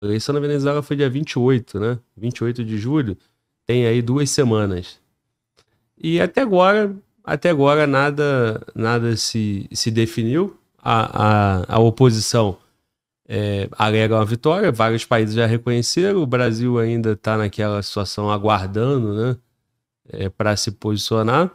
A eleição na Venezuela foi dia 28, né? 28 de julho. Tem aí duas semanas. E até agora, até agora nada, nada se, se definiu. A, a, a oposição é, alega uma vitória, vários países já reconheceram, o Brasil ainda está naquela situação aguardando, né? É, para se posicionar.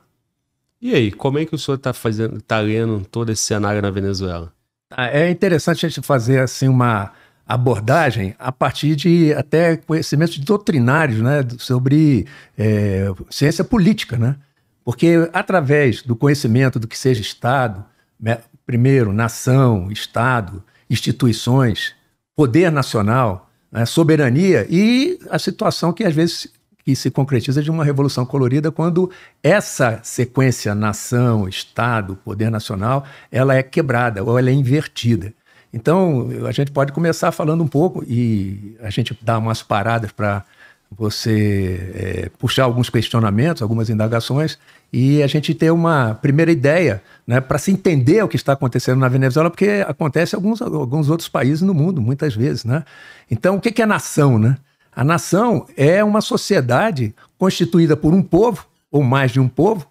E aí, como é que o senhor está fazendo, está lendo todo esse cenário na Venezuela? Ah, é interessante a gente fazer assim uma abordagem a partir de até conhecimentos doutrinários né, sobre é, ciência política, né? Porque através do conhecimento do que seja Estado, né, primeiro, nação, Estado, instituições, poder nacional, né, soberania e a situação que às vezes que se concretiza de uma revolução colorida quando essa sequência nação, Estado, poder nacional, ela é quebrada ou ela é invertida. Então, a gente pode começar falando um pouco e a gente dá umas paradas para você é, puxar alguns questionamentos, algumas indagações e a gente ter uma primeira ideia né, para se entender o que está acontecendo na Venezuela, porque acontece em alguns, alguns outros países no mundo, muitas vezes. Né? Então, o que é nação? Né? A nação é uma sociedade constituída por um povo, ou mais de um povo,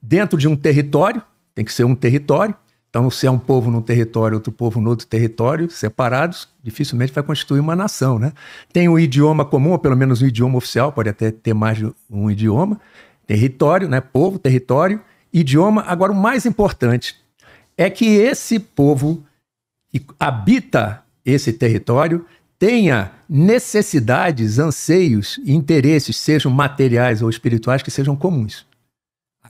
dentro de um território, tem que ser um território, então, se é um povo num território, outro povo no outro território, separados, dificilmente vai constituir uma nação, né? Tem um idioma comum, ou pelo menos um idioma oficial, pode até ter mais de um idioma. Território, né? Povo, território, idioma. Agora, o mais importante é que esse povo que habita esse território tenha necessidades, anseios e interesses, sejam materiais ou espirituais, que sejam comuns.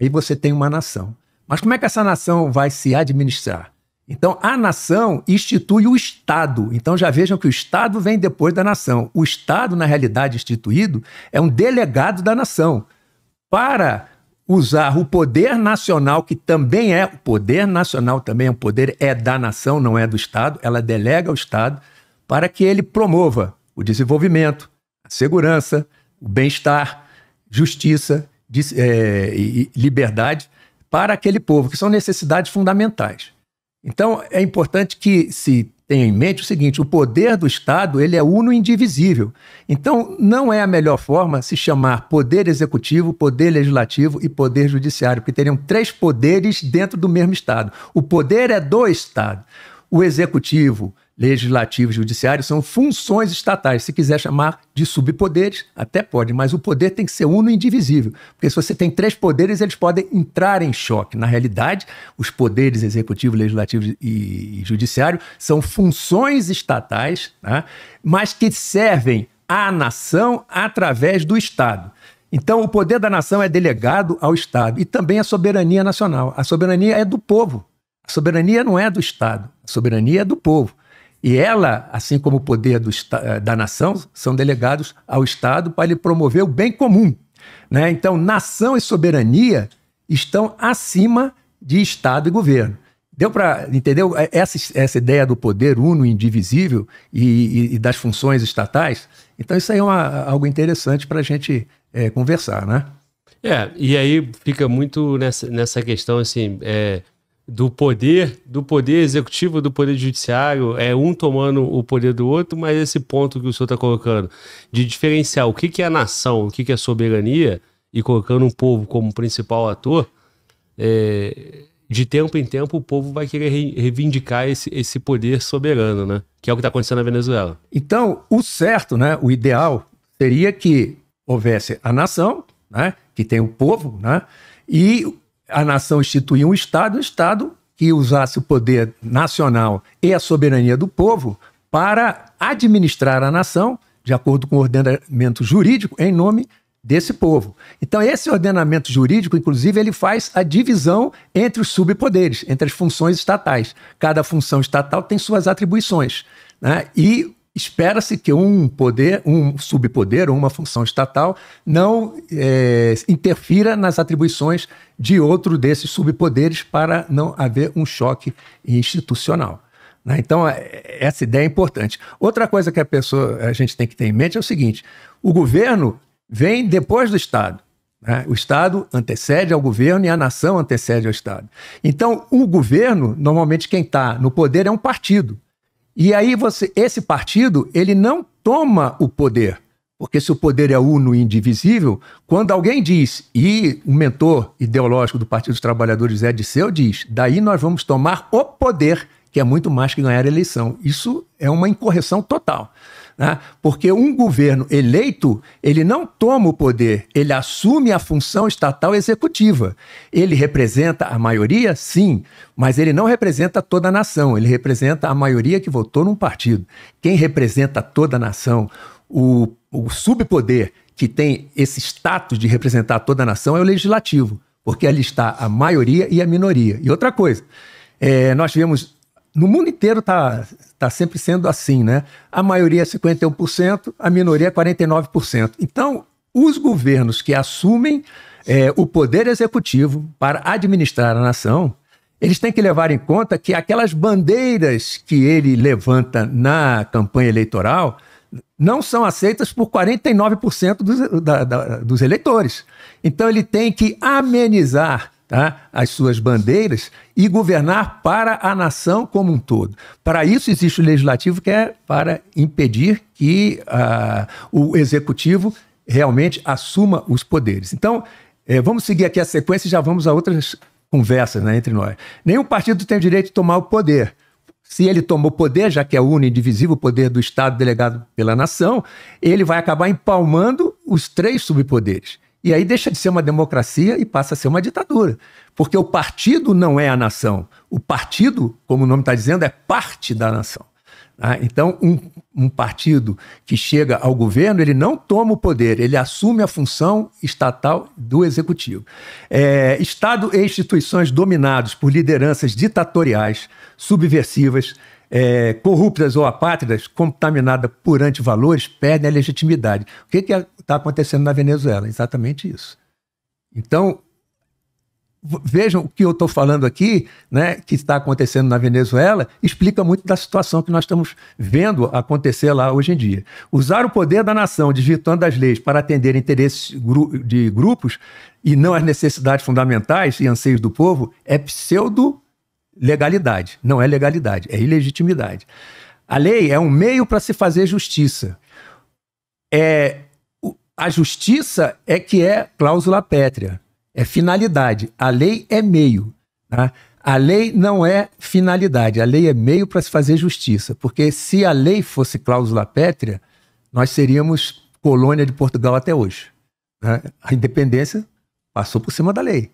Aí você tem uma nação. Mas como é que essa nação vai se administrar? Então, a nação institui o Estado. Então, já vejam que o Estado vem depois da nação. O Estado, na realidade, instituído, é um delegado da nação para usar o poder nacional, que também é o poder nacional, também é um poder, é da nação, não é do Estado, ela delega ao Estado para que ele promova o desenvolvimento, a segurança, o bem-estar, justiça, eh, e liberdade para aquele povo, que são necessidades fundamentais. Então, é importante que se tenha em mente o seguinte: o poder do Estado ele é uno e indivisível. Então, não é a melhor forma se chamar poder executivo, poder legislativo e poder judiciário, porque teriam três poderes dentro do mesmo Estado. O poder é do Estado. O executivo, legislativo e judiciário são funções estatais. Se quiser chamar de subpoderes, até pode, mas o poder tem que ser uno e indivisível. Porque se você tem três poderes, eles podem entrar em choque. Na realidade, os poderes executivo, legislativo e judiciário são funções estatais, né? mas que servem à nação através do Estado. Então, o poder da nação é delegado ao Estado e também a soberania nacional. A soberania é do povo. A soberania não é do Estado, a soberania é do povo. E ela, assim como o poder do, eh, da nação, são delegados ao Estado para lhe promover o bem comum. Né? Então, nação e soberania estão acima de Estado e governo. Deu para entender é, essa, essa ideia do poder uno, indivisível e, e, e, das funções estatais? Então, isso aí é uma, algo interessante para a gente é, conversar, né? É, e aí fica muito nessa, nessa questão, assim, é, do poder, do poder executivo, do poder judiciário, é um tomando o poder do outro, mas esse ponto que o senhor está colocando, de diferenciar o que, que é a nação, o que, que é soberania, e colocando um povo como principal ator, é, de tempo em tempo o povo vai querer reivindicar esse, esse poder soberano, né? Que é o que está acontecendo na Venezuela. Então, o certo, né, o ideal, seria que houvesse a nação, né, que tem o povo, né, e a nação instituía um Estado, um Estado que usasse o poder nacional e a soberania do povo para administrar a nação, de acordo com o ordenamento jurídico, em nome desse povo. Então, esse ordenamento jurídico, inclusive, ele faz a divisão entre os subpoderes, entre as funções estatais. Cada função estatal tem suas atribuições. Né? E espera-se que um poder, um subpoder ou uma função estatal não é, interfira nas atribuições de outro desses subpoderes para não haver um choque institucional. Né? Então, é, essa ideia é importante. Outra coisa que a, pessoa, a gente tem que ter em mente é o seguinte: o governo vem depois do Estado. Né? O Estado antecede ao governo e a nação antecede ao Estado. Então, o governo, normalmente quem está no poder é um partido. E aí você, esse partido, ele não toma o poder. Porque se o poder é uno e indivisível, quando alguém diz, e o mentor ideológico do Partido dos Trabalhadores é de seu, diz, daí nós vamos tomar o poder, que é muito mais que ganhar a eleição. Isso é uma incorreção total né? porque um governo eleito, ele não toma o poder, ele assume a função estatal executiva. Ele representa a maioria, sim, mas ele não representa toda a nação, ele representa a maioria que votou num partido. Quem representa toda a nação, o, o subpoder que tem esse status de representar toda a nação é o legislativo, porque ali está a maioria e a minoria. E outra coisa, é, nós tivemos no mundo inteiro está tá sempre sendo assim, né? A maioria é 51%, a minoria é 49%. Então, os governos que assumem é, o poder executivo para administrar a nação, eles têm que levar em conta que aquelas bandeiras que ele levanta na campanha eleitoral não são aceitas por 49% dos, da, da, dos eleitores. Então, ele tem que amenizar tá, as suas bandeiras e governar para a nação como um todo. Para isso existe o legislativo que é para impedir que uh, o executivo realmente assuma os poderes. Então, eh, vamos seguir aqui a sequência e já vamos a outras conversas né, entre nós. Nenhum partido tem o direito de tomar o poder. Se ele tomou poder, já que é o indivisível poder do Estado delegado pela nação, ele vai acabar empalmando os três subpoderes. E aí deixa de ser uma democracia e passa a ser uma ditadura. Porque o partido não é a nação. O partido, como o nome está dizendo, é parte da nação. Ah, então, um, um, partido que chega ao governo, ele não toma o poder, ele assume a função estatal do executivo. É, Estado e instituições dominados por lideranças ditatoriais, subversivas, é, corruptas ou apátridas, contaminadas por antivalores, perdem a legitimidade. O que está é, acontecendo na Venezuela? Exatamente isso. Então, vejam o que eu estou falando aqui, né, que está acontecendo na Venezuela, explica muito da situação que nós estamos vendo acontecer lá hoje em dia. Usar o poder da nação, desvirtuando as leis, para atender interesses de grupos e não as necessidades fundamentais e anseios do povo, é pseudo legalidade. Não é legalidade, é ilegitimidade. A lei é um meio para se fazer justiça. É, a justiça é que é cláusula pétrea, é finalidade. A lei é meio. Tá? A lei não é finalidade, a lei é meio para se fazer justiça. Porque se a lei fosse cláusula pétrea, nós seríamos colônia de Portugal até hoje. Né? A independência passou por cima da lei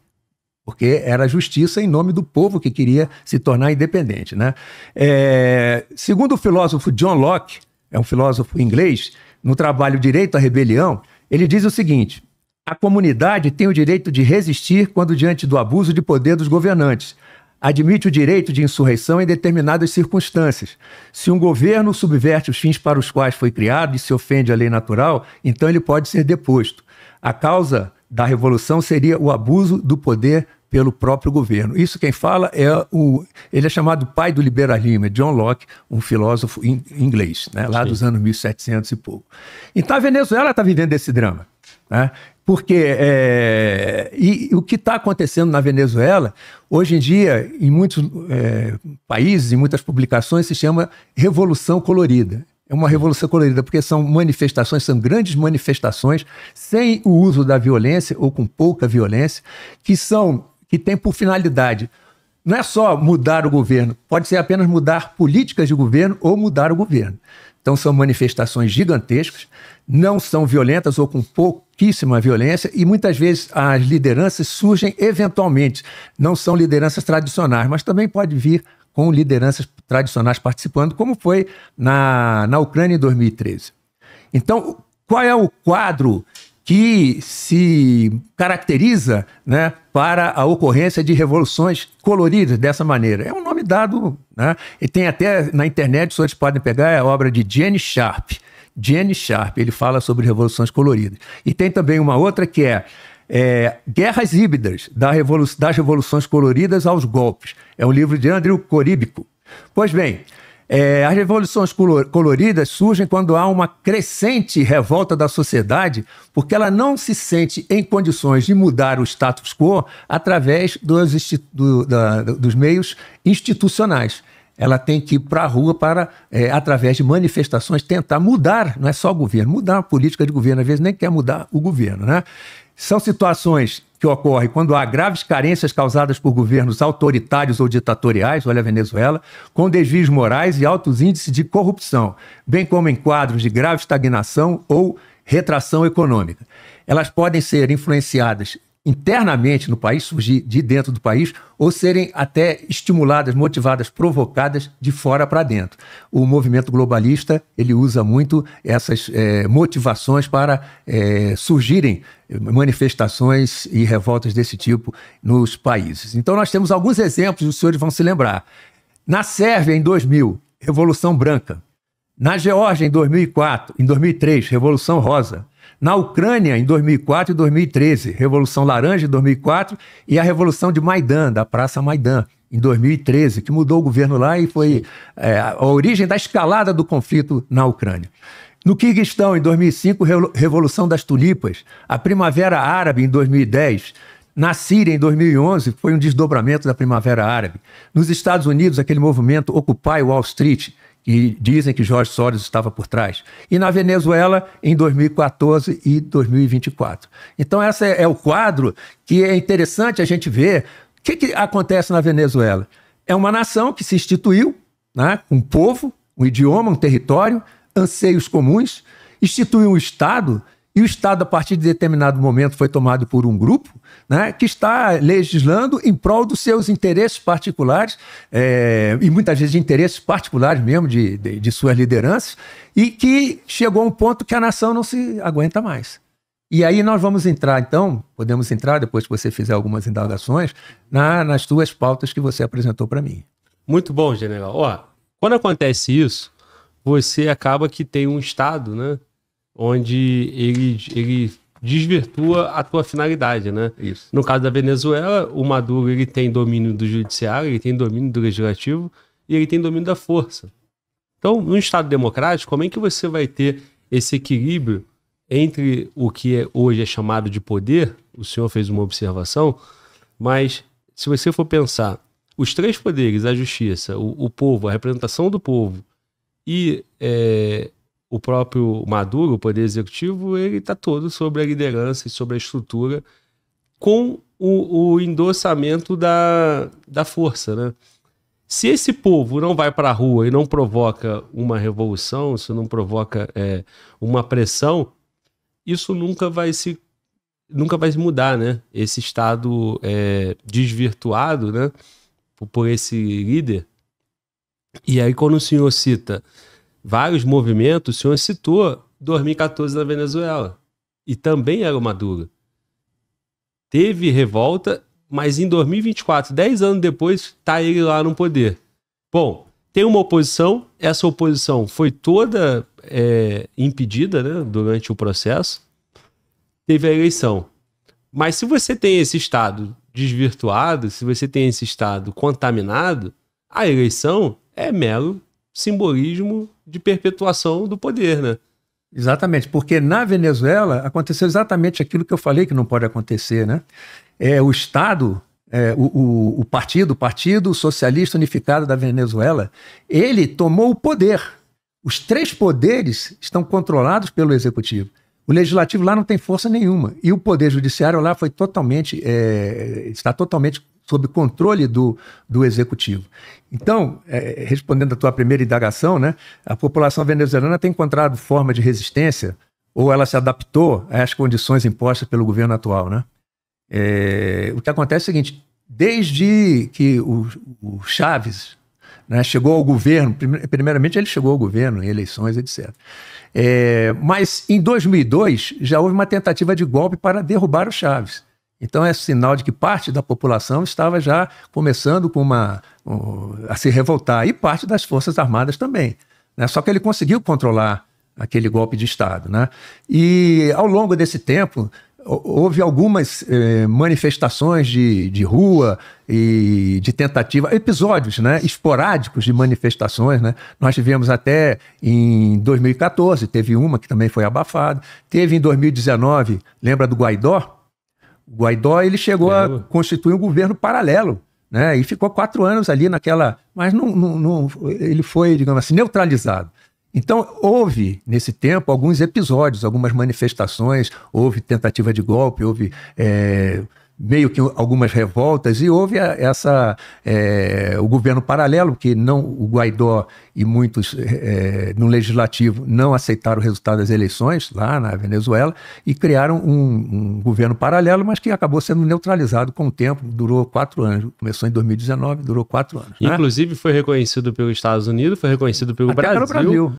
porque era justiça em nome do povo que queria se tornar independente. Né? É, segundo o filósofo John Locke, é um filósofo inglês, no trabalho Direito à Rebelião, ele diz o seguinte: a comunidade tem o direito de resistir quando diante do abuso de poder dos governantes. Admite o direito de insurreição em determinadas circunstâncias. Se um governo subverte os fins para os quais foi criado e se ofende à lei natural, então ele pode ser deposto. A causa da revolução seria o abuso do poder pelo próprio governo. Isso quem fala é o. Ele é chamado pai do liberalismo, é John Locke, um filósofo in, inglês, né, lá Sim. dos anos 1700 e pouco. Então a Venezuela está vivendo esse drama. Né? Porque é, e, e o que está acontecendo na Venezuela, hoje em dia, em muitos é, países, em muitas publicações, se chama revolução colorida. É uma revolução colorida, porque são manifestações, são grandes manifestações, sem o uso da violência ou com pouca violência, que são que tem por finalidade não é só mudar o governo, pode ser apenas mudar políticas de governo ou mudar o governo. Então são manifestações gigantescas, não são violentas ou com pouquíssima violência e muitas vezes as lideranças surgem eventualmente, não são lideranças tradicionais, mas também pode vir com lideranças tradicionais participando, como foi na, na Ucrânia em 2013. Então, qual é o quadro que se caracteriza né, para a ocorrência de revoluções coloridas dessa maneira. É um nome dado, né? e tem até na internet, vocês podem pegar, é a obra de Jenny Sharp. Jenny Sharp, ele fala sobre revoluções coloridas. E tem também uma outra que é é, Guerras Híbridas, da Revolu das Revoluções Coloridas aos Golpes. É um livro de Andrew Coríbico. Pois bem, é, as revoluções coloridas surgem quando há uma crescente revolta da sociedade, porque ela não se sente em condições de mudar o status quo através dos, do, da, dos meios institucionais. Ela tem que ir para a rua para, é, através de manifestações, tentar mudar, não é só o governo, mudar a política de governo, às vezes nem quer mudar o governo. Né? São situações que ocorrem quando há graves carências causadas por governos autoritários ou ditatoriais, olha a Venezuela, com desvios morais e altos índices de corrupção, bem como em quadros de grave estagnação ou retração econômica. Elas podem ser influenciadas internamente no país, surgir de dentro do país, ou serem até estimuladas, motivadas, provocadas de fora para dentro. O movimento globalista ele usa muito essas é, motivações para é, surgirem manifestações e revoltas desse tipo nos países. Então nós temos alguns exemplos, os senhores vão se lembrar. Na Sérvia, em 2000, Revolução Branca. Na Geórgia, em 2004, em 2003, Revolução Rosa. Na Ucrânia, em 2004 e 2013, Revolução Laranja, em 2004, e a Revolução de Maidan, da Praça Maidan, em 2013, que mudou o governo lá e foi é, a origem da escalada do conflito na Ucrânia. No Quirguistão, em 2005, Revolução das Tulipas. A Primavera Árabe, em 2010. Na Síria, em 2011, foi um desdobramento da Primavera Árabe. Nos Estados Unidos, aquele movimento Occupy Wall Street, e dizem que Jorge Soros estava por trás. E na Venezuela, em 2014 e 2024. Então, esse é, é, o quadro que é interessante a gente ver. O que, que acontece na Venezuela? É uma nação que se instituiu, né, um povo, um idioma, um território, anseios comuns, instituiu um Estado e o Estado, a partir de determinado momento, foi tomado por um grupo né, que está legislando em prol dos seus interesses particulares, é, e muitas vezes de interesses particulares mesmo, de, de, de suas lideranças, e que chegou a um ponto que a nação não se aguenta mais. E aí nós vamos entrar, então, podemos entrar, depois que você fizer algumas indagações, na, nas suas pautas que você apresentou para mim. Muito bom, general. Ó, quando acontece isso, você acaba que tem um Estado, né? onde ele, ele desvirtua a tua finalidade, né? Isso. No caso da Venezuela, o Maduro ele tem domínio do judiciário, ele tem domínio do legislativo e ele tem domínio da força. Então, num Estado democrático, como é que você vai ter esse equilíbrio entre o que é, hoje é chamado de poder? O senhor fez uma observação, mas se você for pensar, os três poderes, a justiça, o, o povo, a representação do povo e é, o próprio Maduro, o poder executivo, ele está todo sobre a liderança e sobre a estrutura, com o, o endossamento da, da força, né? Se esse povo não vai para a rua e não provoca uma revolução, se não provoca é, uma pressão, isso nunca vai se nunca vai mudar, né? Esse estado é, desvirtuado, né? Por, por esse líder. E aí quando o senhor cita vários movimentos, o senhor citou 2014 na Venezuela, e também era o Maduro. Teve revolta, mas em 2024, 10 anos depois, tá ele lá no poder. Bom, tem uma oposição, essa oposição foi toda é, impedida né, durante o processo, teve a eleição. Mas se você tem esse Estado desvirtuado, se você tem esse Estado contaminado, a eleição é mero simbolismo de perpetuação do poder, né? Exatamente, porque na Venezuela aconteceu exatamente aquilo que eu falei que não pode acontecer, né? É, o Estado, é, o, o, o partido, o Partido Socialista Unificado da Venezuela, ele tomou o poder. Os três poderes estão controlados pelo Executivo. O legislativo lá não tem força nenhuma. E o poder judiciário lá foi totalmente. É, está totalmente sob controle do, do executivo. Então, é, respondendo à tua primeira indagação, né, a população venezuelana tem encontrado forma de resistência ou ela se adaptou às condições impostas pelo governo atual. Né? É, o que acontece é o seguinte: desde que o, o Chaves né, chegou ao governo, primeiramente ele chegou ao governo em eleições, etc. É, mas em 2002 já houve uma tentativa de golpe para derrubar o Chaves. Então é sinal de que parte da população estava já começando com uma, a se revoltar, e parte das Forças Armadas também. Né? Só que ele conseguiu controlar aquele golpe de Estado. Né? E ao longo desse tempo, houve algumas eh, manifestações de, de rua e de tentativa, episódios né, esporádicos de manifestações. Né? Nós tivemos até em 2014, teve uma que também foi abafada. Teve em 2019, lembra do Guaidó? O Guaidó ele chegou é. a constituir um governo paralelo. Né? E ficou quatro anos ali naquela. Mas não, não, não, ele foi, digamos assim, neutralizado. Então, houve, nesse tempo, alguns episódios, algumas manifestações, houve tentativa de golpe, houve é, meio que algumas revoltas e houve a, essa é, o governo paralelo que não o Guaidó e muitos é, no legislativo não aceitaram o resultado das eleições lá na Venezuela e criaram um, um, governo paralelo mas que acabou sendo neutralizado com o tempo durou quatro anos começou em 2019 durou quatro anos né? inclusive né? foi reconhecido pelos Estados Unidos foi reconhecido pelo Até Brasil, Brasil